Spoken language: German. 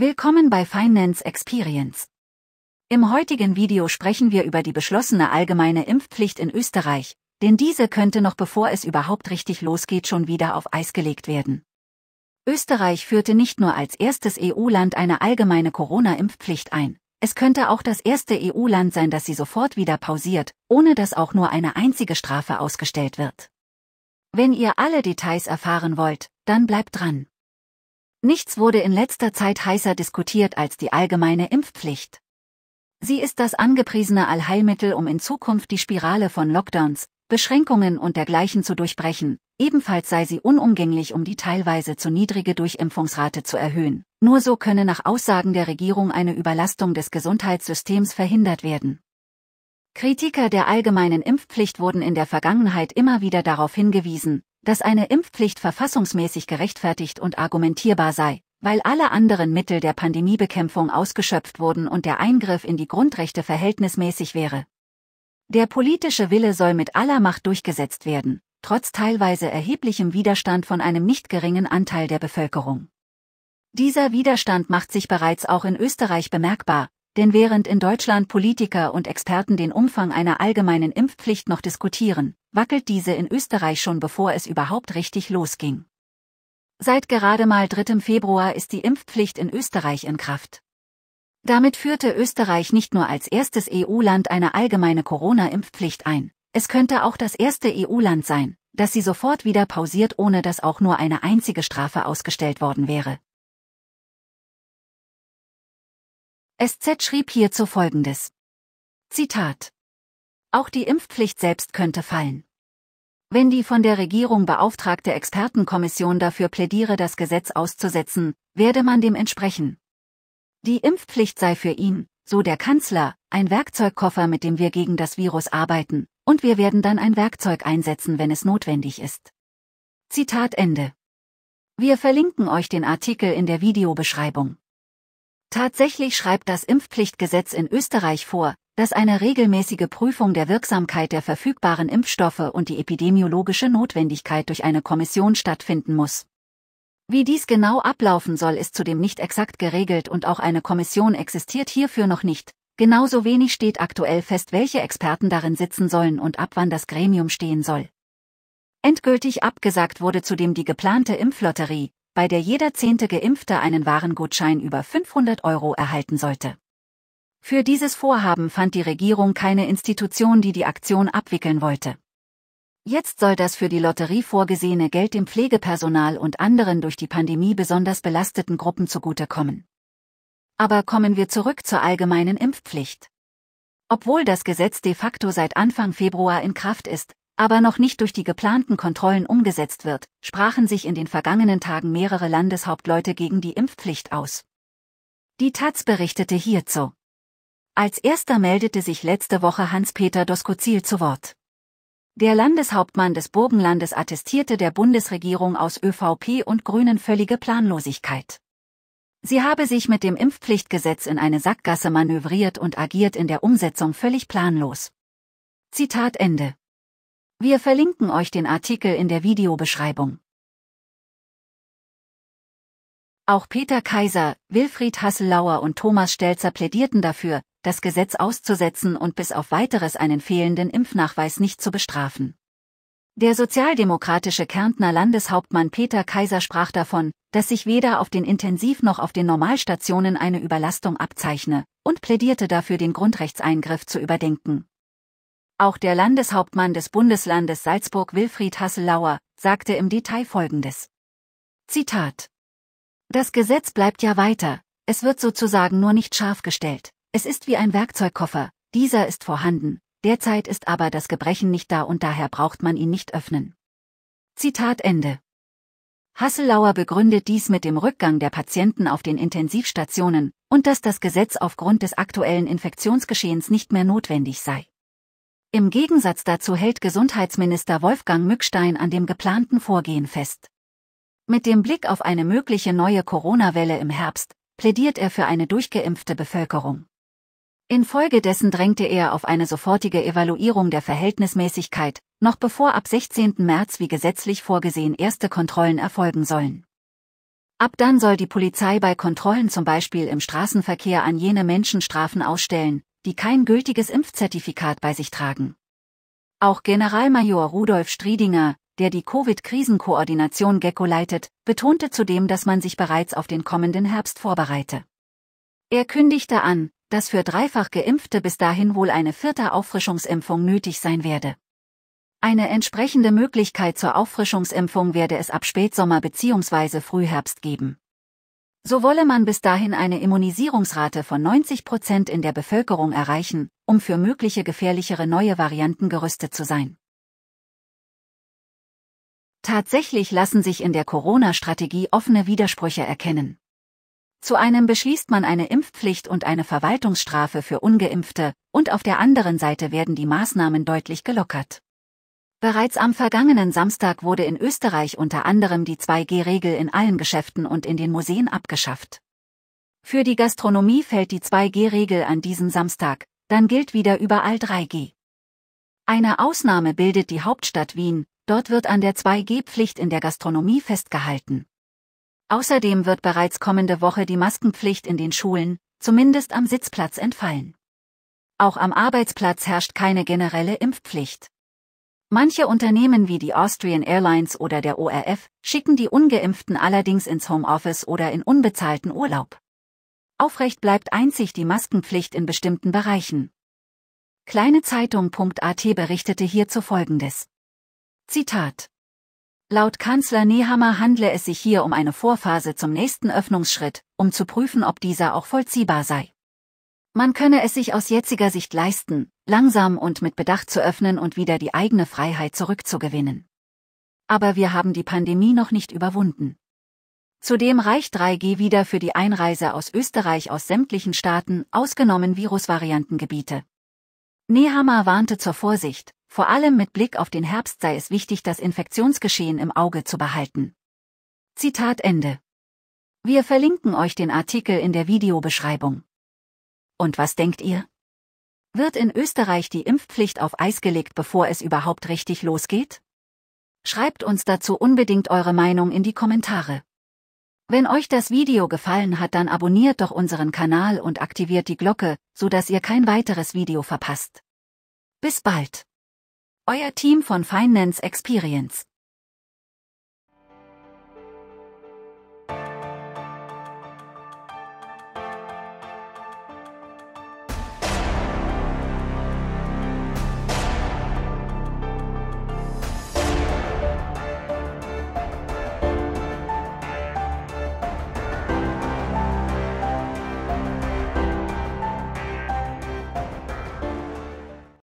Willkommen bei Finance Experience. Im heutigen Video sprechen wir über die beschlossene allgemeine Impfpflicht in Österreich, denn diese könnte noch bevor es überhaupt richtig losgeht schon wieder auf Eis gelegt werden. Österreich führte nicht nur als erstes EU-Land eine allgemeine Corona-Impfpflicht ein, es könnte auch das erste EU-Land sein, das sie sofort wieder pausiert, ohne dass auch nur eine einzige Strafe ausgestellt wird. Wenn ihr alle Details erfahren wollt, dann bleibt dran. Nichts wurde in letzter Zeit heißer diskutiert als die allgemeine Impfpflicht. Sie ist das angepriesene Allheilmittel, um in Zukunft die Spirale von Lockdowns, Beschränkungen und dergleichen zu durchbrechen, ebenfalls sei sie unumgänglich, um die teilweise zu niedrige Durchimpfungsrate zu erhöhen. Nur so könne nach Aussagen der Regierung eine Überlastung des Gesundheitssystems verhindert werden. Kritiker der allgemeinen Impfpflicht wurden in der Vergangenheit immer wieder darauf hingewiesen, dass eine Impfpflicht verfassungsmäßig gerechtfertigt und argumentierbar sei, weil alle anderen Mittel der Pandemiebekämpfung ausgeschöpft wurden und der Eingriff in die Grundrechte verhältnismäßig wäre. Der politische Wille soll mit aller Macht durchgesetzt werden, trotz teilweise erheblichem Widerstand von einem nicht geringen Anteil der Bevölkerung. Dieser Widerstand macht sich bereits auch in Österreich bemerkbar, denn während in Deutschland Politiker und Experten den Umfang einer allgemeinen Impfpflicht noch diskutieren, wackelt diese in Österreich schon bevor es überhaupt richtig losging. Seit gerade mal 3. Februar ist die Impfpflicht in Österreich in Kraft. Damit führte Österreich nicht nur als erstes EU-Land eine allgemeine Corona-Impfpflicht ein, es könnte auch das erste EU-Land sein, dass sie sofort wieder pausiert, ohne dass auch nur eine einzige Strafe ausgestellt worden wäre. SZ schrieb hierzu folgendes. Zitat auch die Impfpflicht selbst könnte fallen. Wenn die von der Regierung beauftragte Expertenkommission dafür plädiere, das Gesetz auszusetzen, werde man dem entsprechen. Die Impfpflicht sei für ihn, so der Kanzler, ein Werkzeugkoffer, mit dem wir gegen das Virus arbeiten, und wir werden dann ein Werkzeug einsetzen, wenn es notwendig ist. Zitat Ende. Wir verlinken euch den Artikel in der Videobeschreibung. Tatsächlich schreibt das Impfpflichtgesetz in Österreich vor, dass eine regelmäßige Prüfung der Wirksamkeit der verfügbaren Impfstoffe und die epidemiologische Notwendigkeit durch eine Kommission stattfinden muss. Wie dies genau ablaufen soll, ist zudem nicht exakt geregelt und auch eine Kommission existiert hierfür noch nicht. Genauso wenig steht aktuell fest, welche Experten darin sitzen sollen und ab wann das Gremium stehen soll. Endgültig abgesagt wurde zudem die geplante Impflotterie, bei der jeder zehnte Geimpfte einen Warengutschein über 500 Euro erhalten sollte. Für dieses Vorhaben fand die Regierung keine Institution, die die Aktion abwickeln wollte. Jetzt soll das für die Lotterie vorgesehene Geld dem Pflegepersonal und anderen durch die Pandemie besonders belasteten Gruppen zugutekommen. Aber kommen wir zurück zur allgemeinen Impfpflicht. Obwohl das Gesetz de facto seit Anfang Februar in Kraft ist, aber noch nicht durch die geplanten Kontrollen umgesetzt wird, sprachen sich in den vergangenen Tagen mehrere Landeshauptleute gegen die Impfpflicht aus. Die Taz berichtete hierzu. Als erster meldete sich letzte Woche Hans-Peter Doskozil zu Wort. Der Landeshauptmann des Burgenlandes attestierte der Bundesregierung aus ÖVP und Grünen völlige Planlosigkeit. Sie habe sich mit dem Impfpflichtgesetz in eine Sackgasse manövriert und agiert in der Umsetzung völlig planlos. Zitat Ende. Wir verlinken euch den Artikel in der Videobeschreibung. Auch Peter Kaiser, Wilfried Hasselauer und Thomas Stelzer plädierten dafür, das Gesetz auszusetzen und bis auf weiteres einen fehlenden Impfnachweis nicht zu bestrafen. Der sozialdemokratische Kärntner Landeshauptmann Peter Kaiser sprach davon, dass sich weder auf den Intensiv- noch auf den Normalstationen eine Überlastung abzeichne, und plädierte dafür, den Grundrechtseingriff zu überdenken. Auch der Landeshauptmann des Bundeslandes Salzburg Wilfried Hasselauer sagte im Detail Folgendes. Zitat. Das Gesetz bleibt ja weiter, es wird sozusagen nur nicht scharf gestellt. Es ist wie ein Werkzeugkoffer, dieser ist vorhanden, derzeit ist aber das Gebrechen nicht da und daher braucht man ihn nicht öffnen. Zitat Ende. Hasselauer begründet dies mit dem Rückgang der Patienten auf den Intensivstationen und dass das Gesetz aufgrund des aktuellen Infektionsgeschehens nicht mehr notwendig sei. Im Gegensatz dazu hält Gesundheitsminister Wolfgang Mückstein an dem geplanten Vorgehen fest. Mit dem Blick auf eine mögliche neue Corona-Welle im Herbst plädiert er für eine durchgeimpfte Bevölkerung. Infolgedessen drängte er auf eine sofortige Evaluierung der Verhältnismäßigkeit, noch bevor ab 16. März wie gesetzlich vorgesehen erste Kontrollen erfolgen sollen. Ab dann soll die Polizei bei Kontrollen zum Beispiel im Straßenverkehr an jene Menschen Strafen ausstellen, die kein gültiges Impfzertifikat bei sich tragen. Auch Generalmajor Rudolf Striedinger, der die Covid-Krisenkoordination Gecko leitet, betonte zudem, dass man sich bereits auf den kommenden Herbst vorbereite. Er kündigte an, dass für dreifach Geimpfte bis dahin wohl eine vierte Auffrischungsimpfung nötig sein werde. Eine entsprechende Möglichkeit zur Auffrischungsimpfung werde es ab Spätsommer bzw. Frühherbst geben. So wolle man bis dahin eine Immunisierungsrate von 90 Prozent in der Bevölkerung erreichen, um für mögliche gefährlichere neue Varianten gerüstet zu sein. Tatsächlich lassen sich in der Corona-Strategie offene Widersprüche erkennen. Zu einem beschließt man eine Impfpflicht und eine Verwaltungsstrafe für ungeimpfte, und auf der anderen Seite werden die Maßnahmen deutlich gelockert. Bereits am vergangenen Samstag wurde in Österreich unter anderem die 2G-Regel in allen Geschäften und in den Museen abgeschafft. Für die Gastronomie fällt die 2G-Regel an diesem Samstag, dann gilt wieder überall 3G. Eine Ausnahme bildet die Hauptstadt Wien, dort wird an der 2G-Pflicht in der Gastronomie festgehalten. Außerdem wird bereits kommende Woche die Maskenpflicht in den Schulen, zumindest am Sitzplatz, entfallen. Auch am Arbeitsplatz herrscht keine generelle Impfpflicht. Manche Unternehmen wie die Austrian Airlines oder der ORF schicken die ungeimpften allerdings ins Homeoffice oder in unbezahlten Urlaub. Aufrecht bleibt einzig die Maskenpflicht in bestimmten Bereichen. Kleinezeitung.at berichtete hierzu folgendes. Zitat Laut Kanzler Nehammer handle es sich hier um eine Vorphase zum nächsten Öffnungsschritt, um zu prüfen, ob dieser auch vollziehbar sei. Man könne es sich aus jetziger Sicht leisten, langsam und mit Bedacht zu öffnen und wieder die eigene Freiheit zurückzugewinnen. Aber wir haben die Pandemie noch nicht überwunden. Zudem reicht 3G wieder für die Einreise aus Österreich aus sämtlichen Staaten, ausgenommen Virusvariantengebiete. Nehammer warnte zur Vorsicht, vor allem mit Blick auf den Herbst sei es wichtig, das Infektionsgeschehen im Auge zu behalten. Zitat Ende. Wir verlinken euch den Artikel in der Videobeschreibung. Und was denkt ihr? Wird in Österreich die Impfpflicht auf Eis gelegt, bevor es überhaupt richtig losgeht? Schreibt uns dazu unbedingt eure Meinung in die Kommentare. Wenn euch das Video gefallen hat, dann abonniert doch unseren Kanal und aktiviert die Glocke, so dass ihr kein weiteres Video verpasst. Bis bald! euer Team von Finance Experience.